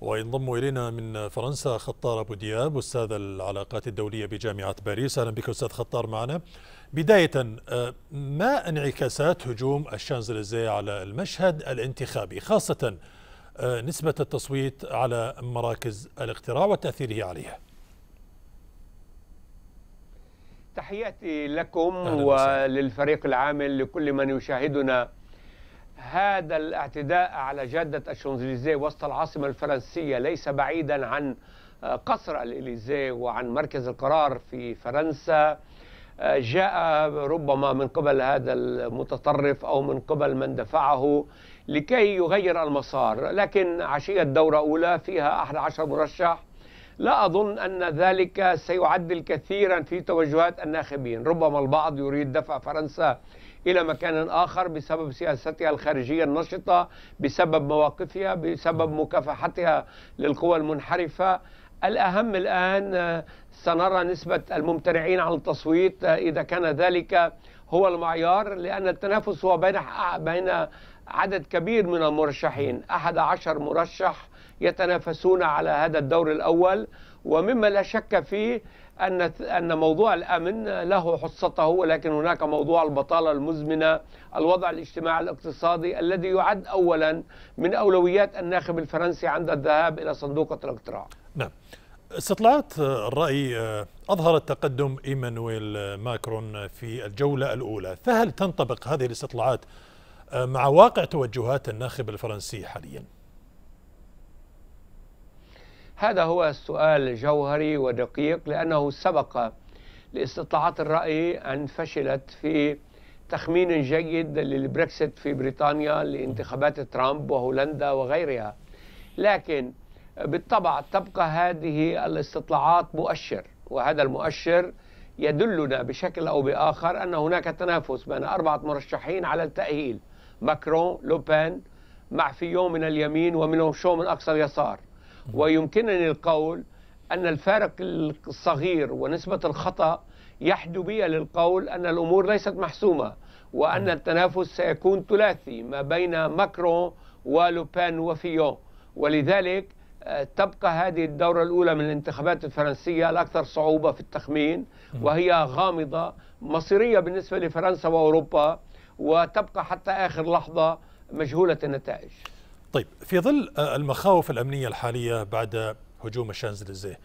وينضم إلينا من فرنسا خطار أبو دياب أستاذ العلاقات الدولية بجامعة باريس أهلا بك أستاذ خطار معنا بداية آه، ما انعكاسات هجوم الشانزليزيه على المشهد الانتخابي خاصة آه، نسبة التصويت على مراكز الاقتراع وتأثيره عليها تحياتي لكم وللفريق العامل لكل من يشاهدنا هذا الاعتداء على جادة الشانزليزيه وسط العاصمة الفرنسية ليس بعيدا عن آه، قصر الإليزيه وعن مركز القرار في فرنسا آه، جاء ربما من قبل هذا المتطرف أو من قبل من دفعه لكي يغير المسار لكن عشية دورة أولى فيها 11 مرشح لا أظن أن ذلك سيعدل كثيرا في توجهات الناخبين ربما البعض يريد دفع فرنسا إلى مكان آخر بسبب سياستها الخارجية النشطة بسبب مواقفها بسبب مكافحتها للقوى المنحرفة الأهم الآن آه، سنرى نسبة الممتنعين عن التصويت آه، إذا كان ذلك هو المعيار لأن التنافس هو بين بين عدد كبير من المرشحين أحد عشر مرشح يتنافسون على هذا الدور الأول ومما لا شك فيه أن أن موضوع الأمن له حصته ولكن هناك موضوع البطالة المزمنة الوضع الاجتماعي الاقتصادي الذي يعد أولا من أولويات الناخب الفرنسي عند الذهاب إلى صندوق الاقتراع نعم استطلاعات الرأي آه، أظهرت تقدم إيمانويل آه، ماكرون آه، في الجولة الأولى فهل تنطبق هذه الاستطلاعات مع واقع توجهات الناخب الفرنسي حاليا؟ هذا هو السؤال الجوهري ودقيق لأنه سبق لاستطلاعات الرأي أن فشلت في تخمين جيد للبريكسيت في بريطانيا لانتخابات ترامب وهولندا وغيرها لكن بالطبع تبقى هذه الاستطلاعات مؤشر وهذا المؤشر يدلنا بشكل أو بآخر أن هناك تنافس بين أربعة مرشحين على التأهيل ماكرون لوبان مع فيون من اليمين شو من أقصى اليسار ويمكنني القول أن الفارق الصغير ونسبة الخطأ يحدو بي للقول أن الأمور ليست محسومة وأن التنافس سيكون ثلاثي ما بين ماكرون ولوبان وفيون ولذلك تبقى هذه الدورة الأولى من الانتخابات الفرنسية الأكثر صعوبة في التخمين وهي غامضة مصيرية بالنسبة لفرنسا وأوروبا وتبقى حتى آخر لحظة مجهولة النتائج طيب في ظل المخاوف الأمنية الحالية بعد هجوم الشانزليزيه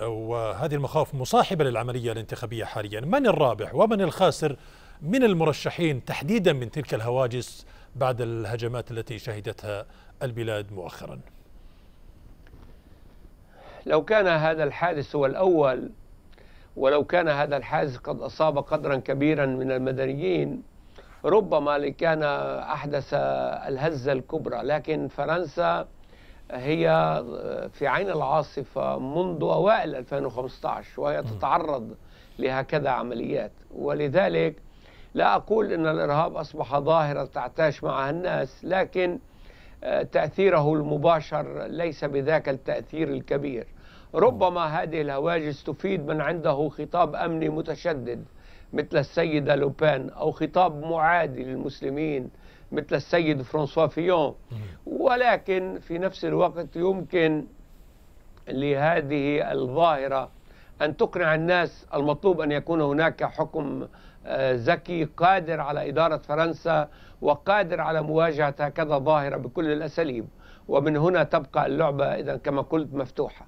وهذه المخاوف مصاحبة للعملية الانتخابية حاليا من الرابح ومن الخاسر من المرشحين تحديدا من تلك الهواجس بعد الهجمات التي شهدتها البلاد مؤخرا لو كان هذا الحادث هو الأول ولو كان هذا الحادث قد أصاب قدرا كبيرا من المدنيين ربما كان أحدث الهزة الكبرى لكن فرنسا هي في عين العاصفة منذ أوائل 2015 وهي تتعرض لهكذا عمليات ولذلك لا أقول أن الإرهاب أصبح ظاهرة تعتاش معها الناس لكن تأثيره المباشر ليس بذاك التأثير الكبير ربما هذه الهواجس تفيد من عنده خطاب أمني متشدد مثل السيدة لوبان أو خطاب معادي للمسلمين مثل السيد فرانسوا فيون ولكن في نفس الوقت يمكن لهذه الظاهرة أن تقنع الناس المطلوب أن يكون هناك حكم آه، ذكي قادر على إدارة فرنسا وقادر على مواجهة هكذا ظاهرة بكل الأساليب ومن هنا تبقى اللعبة إذا كما قلت مفتوحة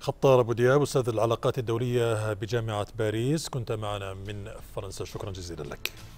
خطار أبو دياب أستاذ العلاقات الدولية بجامعة باريس كنت معنا من فرنسا شكرا جزيلا لك